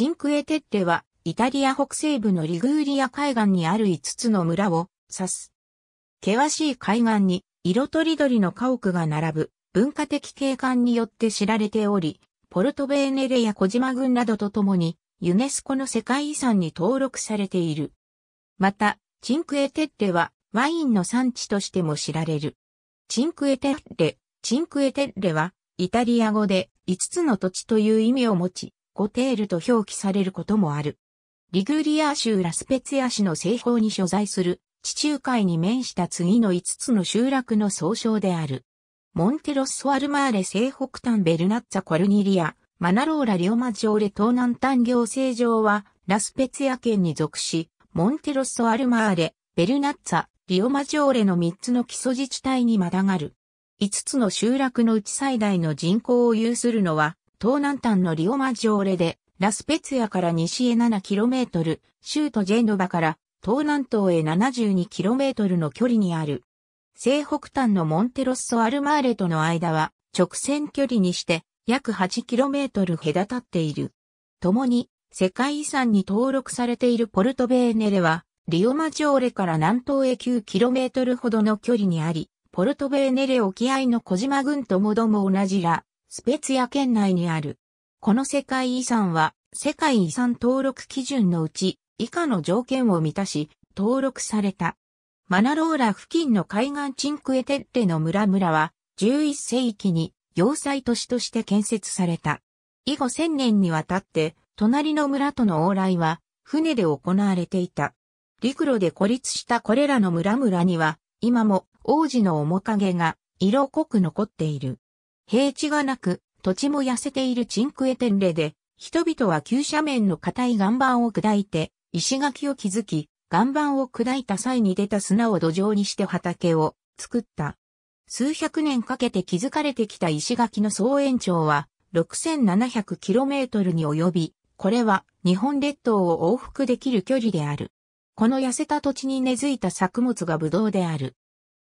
シンクエテッレは、イタリア北西部のリグーリア海岸にある5つの村を指す。険しい海岸に色とりどりの家屋が並ぶ文化的景観によって知られており、ポルトベーネレや小島群などとともにユネスコの世界遺産に登録されている。また、チンクエテッレはワインの産地としても知られる。チンクエテッレ、チンクエテッレはイタリア語で5つの土地という意味を持ち、ゴテールと表記されることもある。リグリア州ラスペツヤ市の西方に所在する地中海に面した次の5つの集落の総称である。モンテロッソ・アルマーレ西北端ベルナッツァ・コルニリア、マナローラ・リオマジョーレ東南端行政上はラスペツヤ県に属し、モンテロッソ・アルマーレ、ベルナッツァ、リオマジョーレの3つの基礎自治体にまたがる。5つの集落のうち最大の人口を有するのは東南端のリオマジョーレで、ラスペツヤから西へ 7km、州都ジェノバから東南東へ 72km の距離にある。西北端のモンテロッソ・アルマーレとの間は直線距離にして約 8km 隔たっている。共に世界遺産に登録されているポルトベーネレはリオマジョーレから南東へ 9km ほどの距離にあり、ポルトベーネレ沖合の小島群ともども同じら、スペツヤ県内にある。この世界遺産は、世界遺産登録基準のうち、以下の条件を満たし、登録された。マナローラ付近の海岸チンクエテッレの村々は、11世紀に要塞都市として建設された。以後1000年にわたって、隣の村との往来は、船で行われていた。陸路で孤立したこれらの村々には、今も王子の面影が色濃く残っている。平地がなく、土地も痩せているチンクエテンレで、人々は急斜面の硬い岩盤を砕いて、石垣を築き、岩盤を砕いた際に出た砂を土壌にして畑を作った。数百年かけて築かれてきた石垣の総延長は 6700km に及び、これは日本列島を往復できる距離である。この痩せた土地に根付いた作物がブドウである。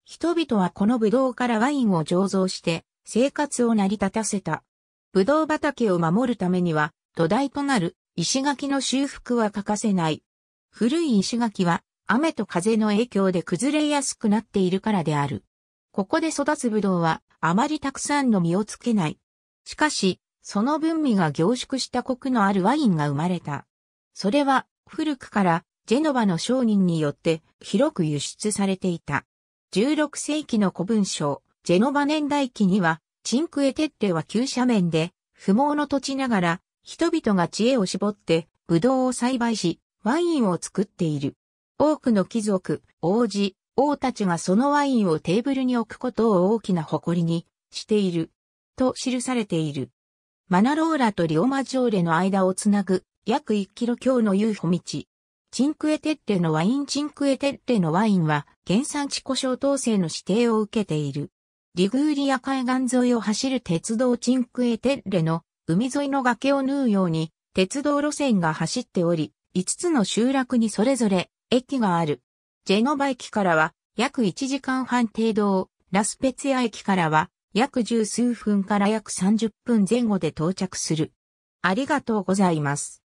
人々はこのブドウからワインを醸造して、生活を成り立たせた。ぶどう畑を守るためには、土台となる石垣の修復は欠かせない。古い石垣は雨と風の影響で崩れやすくなっているからである。ここで育つブドウはあまりたくさんの実をつけない。しかし、その分味が凝縮したコクのあるワインが生まれた。それは古くからジェノバの商人によって広く輸出されていた。16世紀の古文書、ジェノバ年代期には、チンクエテッレは急斜面で、不毛の土地ながら、人々が知恵を絞って、ブドウを栽培し、ワインを作っている。多くの貴族、王子、王たちがそのワインをテーブルに置くことを大きな誇りにしている。と記されている。マナローラとリオマジョーレの間をつなぐ約1キロ強の遊歩道。チンクエテッレのワインチンクエテッレのワインは原産地故障統制の指定を受けている。リグーリア海岸沿いを走る鉄道チンクエテッレの海沿いの崖を縫うように鉄道路線が走っており、5つの集落にそれぞれ駅がある。ジェノバ駅からは約1時間半程度ラスペツヤ駅からは約十数分から約30分前後で到着する。ありがとうございます。